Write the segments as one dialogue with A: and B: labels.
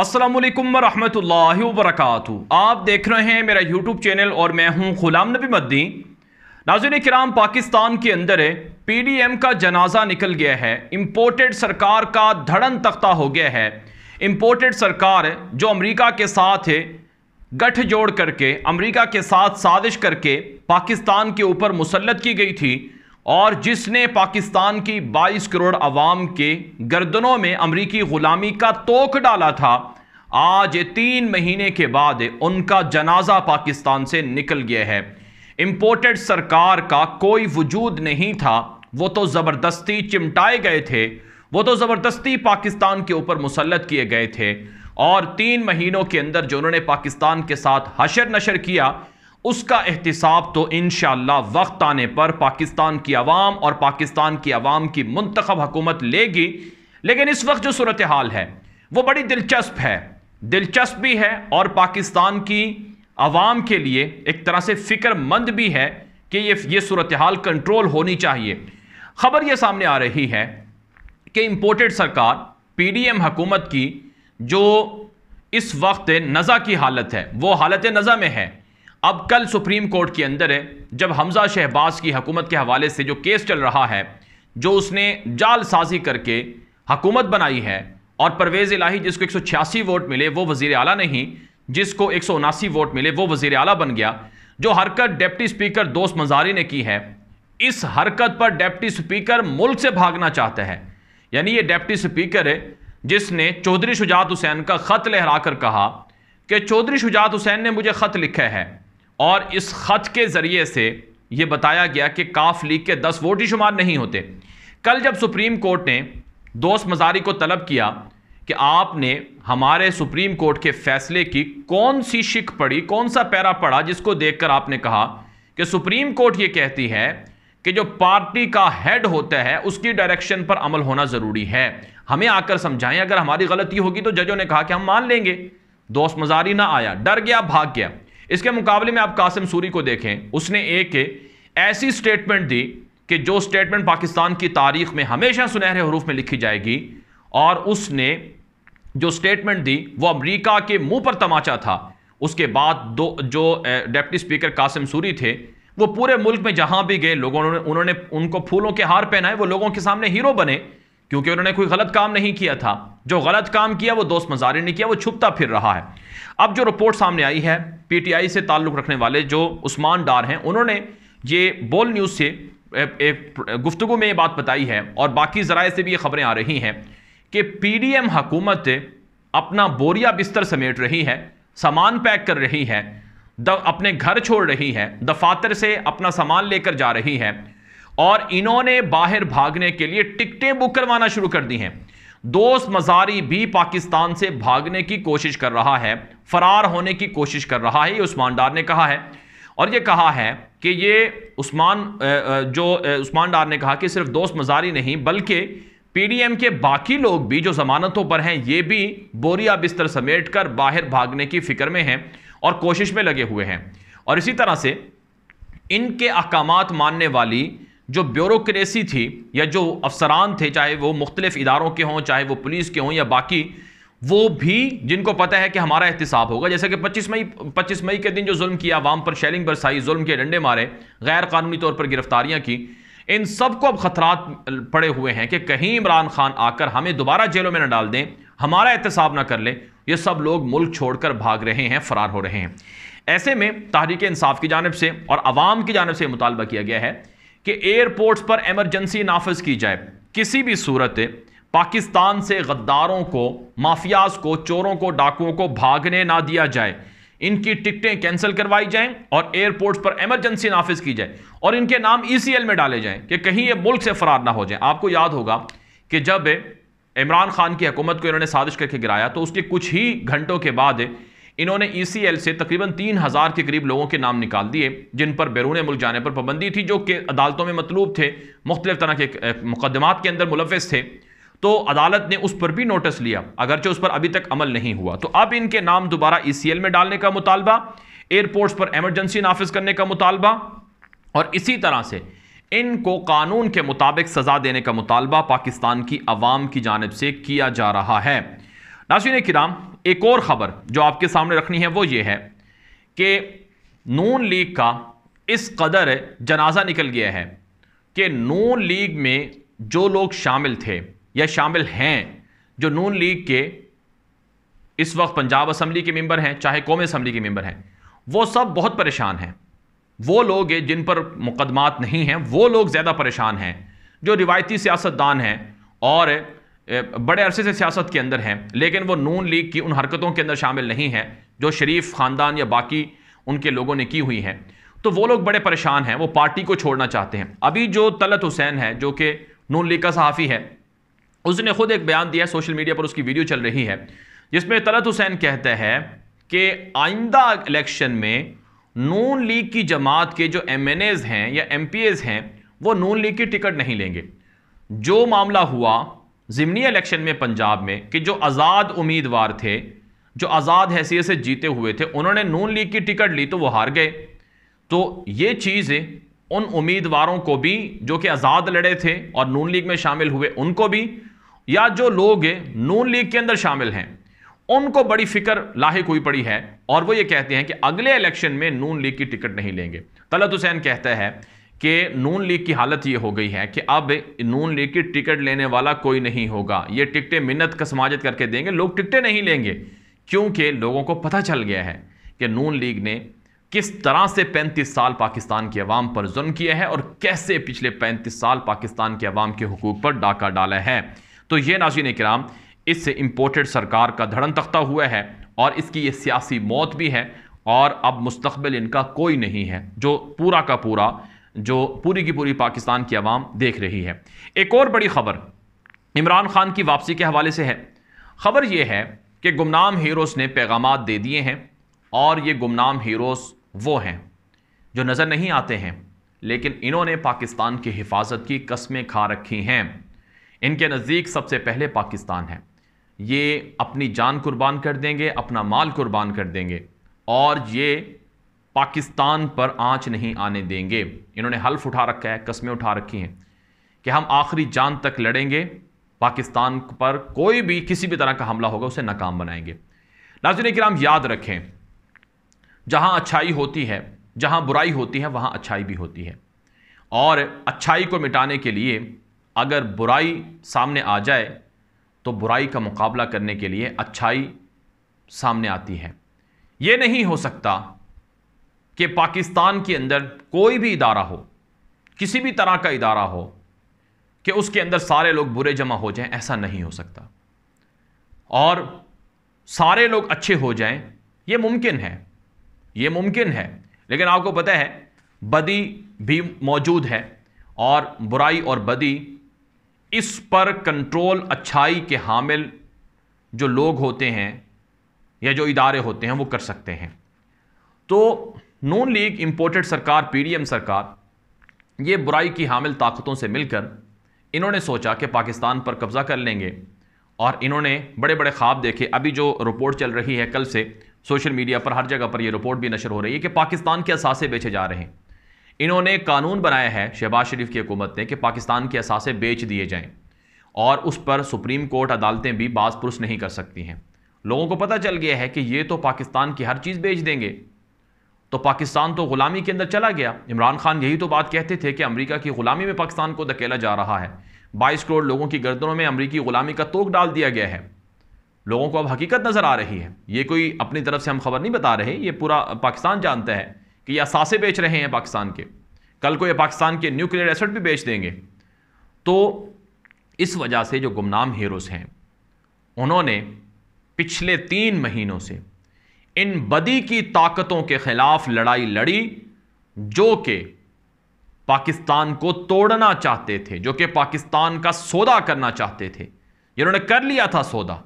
A: असलम वरम वरक आप देख रहे हैं मेरा यूट्यूब चैनल और मैं हूं गुलाम नबी मद्दी नाजुन कराम पाकिस्तान के अंदर पी डी एम का जनाजा निकल गया है इम्पोर्टेड सरकार का धड़न तख्ता हो गया है इम्पोर्टेड सरकार जो अमरीका के साथ है गठजोड़ करके अमरीका के साथ साजिश करके पाकिस्तान के ऊपर मुसलत की गई थी और जिसने पाकिस्तान की 22 करोड़ अवाम के गर्दनों में अमरीकी ग़ुलामी का तोक डाला था आज तीन महीने के बाद उनका जनाजा पाकिस्तान से निकल गया है इम्पोर्टेड सरकार का कोई वजूद नहीं था वो तो ज़बरदस्ती चिमटाए गए थे वो तो ज़बरदस्ती पाकिस्तान के ऊपर मुसलत किए गए थे और तीन महीनों के अंदर जो उन्होंने पाकिस्तान के साथ हशर नशर किया उसका एहतसाब तो इन वक्त आने पर पाकिस्तान की आवाम और पाकिस्तान की आवाम की मंतखब हुकूमत लेगी लेकिन इस वक्त जो सूरत हाल है वो बड़ी दिलचस्प है दिलचस्प भी है और पाकिस्तान की आवाम के लिए एक तरह से फ़िक्रमंद भी है कि ये ये सूरत हाल कंट्रोल होनी चाहिए खबर ये सामने आ रही है कि इम्पोर्टेड सरकार पी डी एम हुकूमत की जो इस वक्त नज़ा की हालत है वो हालत नज़ा में है अब कल सुप्रीम कोर्ट के अंदर है जब हमजा शहबाज की हकूमत के हवाले से जो केस चल रहा है जो उसने जालसाजी करके हकूमत बनाई है और परवेज़ इलाही जिसको एक सौ छियासी वोट मिले वो वजीर अला नहीं जिसको एक सौ उनासी वोट मिले वो वजीर अला बन गया जो हरकत डेप्टी स्पीकर दोस्त मजारी ने की है इस हरकत पर डेप्टी स्पीकर मुल्क से भागना चाहता है यानी ये डेप्टी स्पीकर है जिसने चौधरी शुजात हुसैन का ख़त लहरा कर कहा कि चौधरी शुजात हुसैन ने मुझे ख़त लिखा है और इस ख़त के ज़रिए से ये बताया गया कि काफ लीग के दस वोट ही शुमार नहीं होते कल जब सुप्रीम कोर्ट ने दोस्त मजारी को तलब किया कि आपने हमारे सुप्रीम कोर्ट के फैसले की कौन सी शिक पड़ी कौन सा पैरा पड़ा जिसको देखकर आपने कहा कि सुप्रीम कोर्ट ये कहती है कि जो पार्टी का हेड होता है उसकी डायरेक्शन पर अमल होना ज़रूरी है हमें आकर समझाएं अगर हमारी गलती होगी तो जजों ने कहा कि हम मान लेंगे दोस्त मजारी ना आया डर गया भाग गया इसके मुकाबले में आप कासिम सूरी को देखें उसने एक ऐसी स्टेटमेंट दी कि जो स्टेटमेंट पाकिस्तान की तारीख में हमेशा सुनहरे हरूफ में लिखी जाएगी और उसने जो स्टेटमेंट दी वो अमेरिका के मुंह पर तमाचा था उसके बाद दो जो डेप्टी स्पीकर कासिम सूरी थे वो पूरे मुल्क में जहां भी गए लोगों ने उन्होंने उनको फूलों के हार पहनाए वो लोगों के सामने हीरो बने क्योंकि उन्होंने कोई गलत काम नहीं किया था जो गलत काम किया वो दोस्त मजारे ने किया वो छुपता फिर रहा है अब जो रिपोर्ट सामने आई है पीटीआई से ताल्लुक़ रखने वाले जो उस्मान डार हैं उन्होंने ये बोल न्यूज़ से एक गुफ्तु में ये बात बताई है और बाकी ज़राए से भी ये खबरें आ रही हैं कि पीडीएम हुकूमत अपना बोरिया बिस्तर समेट रही है सामान पैक कर रही है अपने घर छोड़ रही है दफातर से अपना सामान लेकर जा रही है और इन्होंने बाहर भागने के लिए टिकटें बुक करवाना शुरू कर दी हैं दोस्त मजारी भी पाकिस्तान से भागने की कोशिश कर रहा है फरार होने की कोशिश कर रहा है ये उस्मान डार ने कहा है और ये कहा है कि ये उस्मान जो उस्मान डार ने कहा कि सिर्फ दोस्त मजारी नहीं बल्कि पीडीएम के बाकी लोग भी जो जमानतों पर हैं ये भी बोरिया बिस्तर समेट कर बाहर भागने की फिक्र में हैं और कोशिश में लगे हुए हैं और इसी तरह से इनके अहकाम मानने वाली जो ब्यूरोसी थी या जो अफसरान थे चाहे वो मुख्तलिफ़ इदारों के हों चाहे वो पुलिस के हों या बाकी वो भी जिनको पता है कि हमारा एहतसाब होगा जैसे कि 25 मई 25 मई के दिन जो जुल्म किया वाम पर शेलिंग बरसाई जुल्म के डंडे मारे गैर कानूनी तौर पर गिरफ्तारियां की इन सब को अब खतरात पड़े हुए हैं कि कहीं इमरान खान आकर हमें दोबारा जेलों में न डाल दें हमारा एहतसाब ना कर लें ये सब लोग मुल्क छोड़कर भाग रहे हैं फ़रार हो रहे हैं ऐसे में तहरीक इंसाफ की जानब से और आवाम की जानब से मुतालबा किया गया है कि एयरपोर्ट्स पर एमरजेंसी नाफज की जाए किसी भी सूरत पाकिस्तान से गद्दारों को माफियाज को चोरों को डाकुओं को भागने ना दिया जाए इनकी टिकटें कैंसिल करवाई जाएं और एयरपोर्ट्स पर एमरजेंसी नाफिज की जाए और इनके नाम ई में डाले जाएं कि कहीं ये मुल्क से फरार ना हो जाए आपको याद होगा कि जब इमरान खान की हुकूमत को इन्होंने साजिश करके गिराया तो उसके कुछ ही घंटों के बाद इन्होंने ई e से तकरीबन तीन हज़ार के करीब लोगों के नाम निकाल दिए जिन पर बैरून मुल्क जाने पर पाबंदी थी जो कि अदालतों में मतलूब थे मुख्तलिफ तरह के मुकदमात के अंदर मुलवस थे तो अदालत ने उस पर भी नोटिस लिया अगरचे उस पर अभी तक अमल नहीं हुआ तो अब इनके नाम दोबारा ई e में डालने का मुतालबा एयरपोर्ट्स पर एमरजेंसी नाफिज करने का मुतालबा और इसी तरह से इनको कानून के मुताबिक सज़ा देने का मुतालबा पाकिस्तान की आवाम की जानब से किया जा रहा है नासिन कराम एक और ख़बर जो आपके सामने रखनी है वो ये है कि नून लीग का इस कदर जनाजा निकल गया है कि नून लीग में जो लोग शामिल थे या शामिल हैं जो नून लीग के इस वक्त पंजाब असम्बली के मेंबर हैं चाहे कौमी असम्बली के मेंबर हैं वो सब बहुत परेशान हैं वो लोग जिन पर मुकदमात नहीं हैं वो लोग ज़्यादा परेशान हैं जो रिवायती सियासतदान हैं और बड़े अरसे से सियासत के अंदर हैं लेकिन वो नून लीग की उन हरकतों के अंदर शामिल नहीं है जो शरीफ ख़ानदान या बाकी उनके लोगों ने की हुई हैं तो वो लोग बड़े परेशान हैं वो पार्टी को छोड़ना चाहते हैं अभी जो तलत हुसैन है जो कि नून लीग का सहाफ़ी है उसने खुद एक बयान दिया है सोशल मीडिया पर उसकी वीडियो चल रही है जिसमें तलत हुसैन कहते हैं कि आइंदा इलेक्शन में नून लीग की जमात के जो एम हैं या एम हैं वो नून लीग की टिकट नहीं लेंगे जो मामला हुआ ज़िमनी इलेक्शन में पंजाब में कि जो आज़ाद उम्मीदवार थे जो आज़ाद हैसियत से जीते हुए थे उन्होंने नून लीग की टिकट ली तो वो हार गए तो ये चीज उन उम्मीदवारों को भी जो कि आज़ाद लड़े थे और नून लीग में शामिल हुए उनको भी या जो लोग नून लीग के अंदर शामिल हैं उनको बड़ी फिक्र लाक हुई पड़ी है और वो ये कहते हैं कि अगले इलेक्शन में नून लीग की टिकट नहीं लेंगे तलत हुसैन कहता है कि नून लीग की हालत ये हो गई है कि अब नून लीग की टिकट लेने वाला कोई नहीं होगा ये टिकटें मिन्नत का समाज करके देंगे लोग टिकटें नहीं लेंगे क्योंकि लोगों को पता चल गया है कि नून लीग ने किस तरह से 35 साल पाकिस्तान की आवाम पर जुल्म किया है और कैसे पिछले 35 साल पाकिस्तान के अवाम के हकूक पर डाका डाला है तो ये नाजीन कराम इससे इम्पोर्टेड सरकार का धड़न तख्ता हुआ है और इसकी ये सियासी मौत भी है और अब मुस्तबिल इनका कोई नहीं है जो पूरा का पूरा जो पूरी की पूरी पाकिस्तान की आवाम देख रही है एक और बड़ी खबर इमरान खान की वापसी के हवाले से है खबर यह है कि गुमनाम हीरोस ने पैगाम दे दिए हैं और ये गुमनाम हीरोस वो हैं जो नज़र नहीं आते हैं लेकिन इन्होंने पाकिस्तान की हिफाजत की कस्में खा रखी हैं इनके नज़दीक सबसे पहले पाकिस्तान है ये अपनी जान कुर्बान कर देंगे अपना माल कुर्बान कर देंगे और ये पाकिस्तान पर आंच नहीं आने देंगे इन्होंने हल्फ उठा रखा है कस्में उठा रखी हैं कि हम आखिरी जान तक लड़ेंगे पाकिस्तान पर कोई भी किसी भी तरह का हमला होगा उसे नाकाम बनाएंगे नाजन कराम याद रखें जहाँ अच्छाई होती है जहाँ बुराई होती है वहाँ अच्छाई भी होती है और अच्छाई को मिटाने के लिए अगर बुराई सामने आ जाए तो बुराई का मुकाबला करने के लिए अच्छाई सामने आती है ये नहीं हो सकता कि पाकिस्तान के अंदर कोई भी इदारा हो किसी भी तरह का इदारा हो कि उसके अंदर सारे लोग बुरे जमा हो जाएं ऐसा नहीं हो सकता और सारे लोग अच्छे हो जाएं ये मुमकिन है ये मुमकिन है लेकिन आपको पता है बदी भी मौजूद है और बुराई और बदी इस पर कंट्रोल अच्छाई के हामिल जो लोग होते हैं या जो इदारे होते हैं वो कर सकते हैं तो नॉन लीग इम्पोर्टेड सरकार पीडीएम सरकार ये बुराई की हामिल ताकतों से मिलकर इन्होंने सोचा कि पाकिस्तान पर कब्ज़ा कर लेंगे और इन्होंने बड़े बड़े ख्वाब देखे अभी जो रिपोर्ट चल रही है कल से सोशल मीडिया पर हर जगह पर यह रिपोर्ट भी नशर हो रही है कि पाकिस्तान के असासे बेचे जा रहे हैं इन्होंने कानून बनाया है शहबाज शरीफ की हुकूमत ने कि पाकिस्तान के असासे बेच दिए जाएँ और उस पर सुप्रीम कोर्ट अदालतें भी बाज पुरुष नहीं कर सकती हैं लोगों को पता चल गया है कि ये तो पाकिस्तान की हर चीज़ बेच देंगे तो पाकिस्तान तो ग़ुलामी के अंदर चला गया इमरान खान यही तो बात कहते थे कि अमेरिका की ग़ुलामी में पाकिस्तान को धकेला जा रहा है बाईस करोड़ लोगों की गर्दनों में अमरीकी ग़ुलामी का तोक डाल दिया गया है लोगों को अब हकीकत नज़र आ रही है ये कोई अपनी तरफ से हम खबर नहीं बता रहे ये पूरा पाकिस्तान जानता है कि यह सासे बेच रहे हैं पाकिस्तान के कल को ये पाकिस्तान के न्यूक्लियर एसेट भी बेच देंगे तो इस वजह से जो गुमनाम हीरोज़ हैं उन्होंने पिछले तीन महीनों से इन बदी की ताकतों के खिलाफ लड़ाई लड़ी जो कि पाकिस्तान को तोड़ना चाहते थे जो कि पाकिस्तान का सौदा करना चाहते थे जिन्होंने कर लिया था सौदा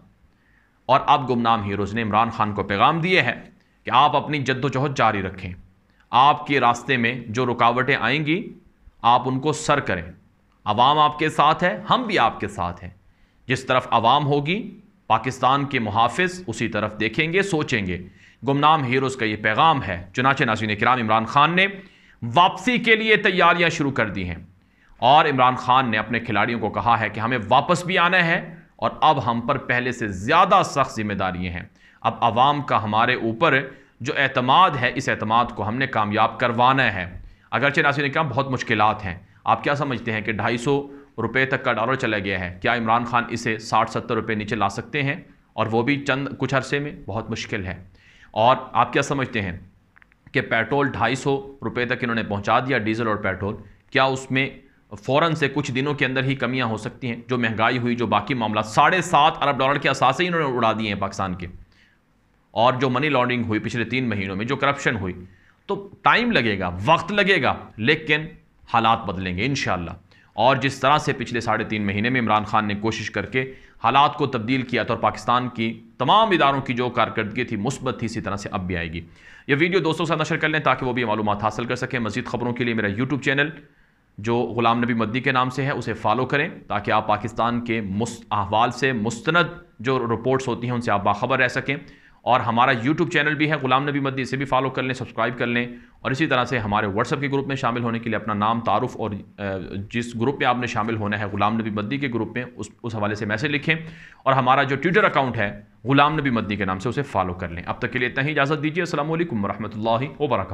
A: और अब गुमनाम हीरोज़ ने इमरान खान को पैगाम दिए हैं कि आप अपनी जद्दोजहद जारी रखें आपके रास्ते में जो रुकावटें आएंगी आप उनको सर करें आवाम आपके साथ है हम भी आपके साथ हैं जिस तरफ आवाम होगी पाकिस्तान के मुहाफ़ उसी तरफ देखेंगे सोचेंगे गुमनाम हीरोज़ का ये पैगाम है चुनाचे नाजीन कराम इमरान खान ने वापसी के लिए तैयारियां शुरू कर दी हैं और इमरान खान ने अपने खिलाड़ियों को कहा है कि हमें वापस भी आना है और अब हम पर पहले से ज़्यादा सख्त जिम्मेदारियाँ हैं अब आवाम का हमारे ऊपर जो अतमाद है इस अतमाद को हमने कामयाब करवाना है अगरचे नासिन इक्राम बहुत मुश्किल हैं आप क्या समझते हैं कि ढाई सौ रुपए तक का डॉलर चला गया है क्या इमरान खान इसे साठ सत्तर रुपये नीचे ला सकते हैं और वो भी चंद कुछ अरसे में बहुत मुश्किल है और आप क्या समझते हैं कि पेट्रोल ढाई सौ रुपये तक इन्होंने पहुंचा दिया डीजल और पेट्रोल क्या उसमें फ़ौरन से कुछ दिनों के अंदर ही कमियां हो सकती हैं जो महंगाई हुई जो बाकी मामला साढ़े सात अरब डॉलर के असासे इन्होंने उड़ा दिए हैं पाकिस्तान के और जो मनी लॉन्ड्रिंग हुई पिछले तीन महीनों में जो करप्शन हुई तो टाइम लगेगा वक्त लगेगा लेकिन हालात बदलेंगे इन और जिस तरह से पिछले साढ़े तीन महीने में इमरान खान ने कोशिश करके हालात को तब्दील किया था तो और पाकिस्तान की तमाम इदारों की जो कारकर्दगी थी मुस्बत थी इसी तरह से अब भी आएगी यह वीडियो दोस्तों से नशर कर लें ताकि वो भी मालूम हासिल कर सकें मजीद खबरों के लिए मेरा यूट्यूब चैनल जो गुलाम नबी मद्दी के नाम से है उसे फॉलो करें ताकि आप पाकिस्तान के मुस अहवाल से मुस्ंद जो रिपोर्ट्स होती हैं उनसे आप बाखबर रह सकें और हमारा यूट्यूब चैनल भी है गुलाम नबी मद्दी इसे भी फॉलो कर लें सब्सक्राइब कर लें और इसी तरह से हमारे व्हाट्सअप के ग्रुप में शामिल होने के लिए अपना नाम तारुफ और जिस ग्रुप में आपने शामिल होना है गुलाम नबी मद्दी के ग्रुप में उस उस हवाले से मैसेज लिखें और हमारा जो ट्विटर अकाउंट है गुलाम नबी मद्दी के नाम से उसे फॉलो कर लें अब तक के लिए इतना ही इजाज़त दीजिए असल वरहमल वर्क